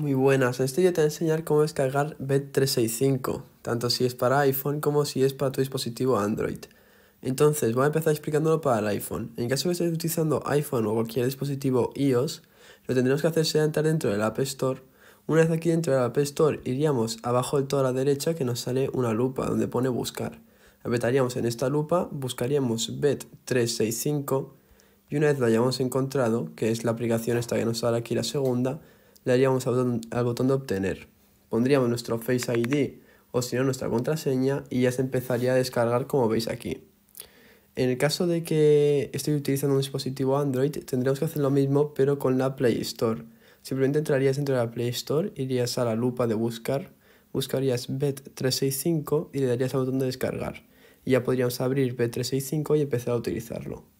Muy buenas, en este vídeo te voy a enseñar cómo descargar bet 365 tanto si es para iPhone como si es para tu dispositivo Android. Entonces, voy a empezar explicándolo para el iPhone. En caso de que estés utilizando iPhone o cualquier dispositivo iOS, lo tendremos que hacer será entrar dentro del App Store. Una vez aquí dentro del App Store, iríamos abajo del todo a la derecha que nos sale una lupa donde pone buscar. Apretaríamos en esta lupa, buscaríamos bet 365 y una vez lo hayamos encontrado, que es la aplicación esta que nos sale aquí la segunda, le haríamos al botón, de obtener. Pondríamos nuestro Face ID o si no nuestra contraseña y ya se empezaría a descargar como veis aquí. En el caso de que estoy utilizando un dispositivo Android, tendríamos que hacer lo mismo pero con la Play Store. Simplemente entrarías dentro de la Play Store, irías a la lupa de buscar, buscarías BET365 y le darías al botón de descargar. Y ya podríamos abrir BET365 y empezar a utilizarlo.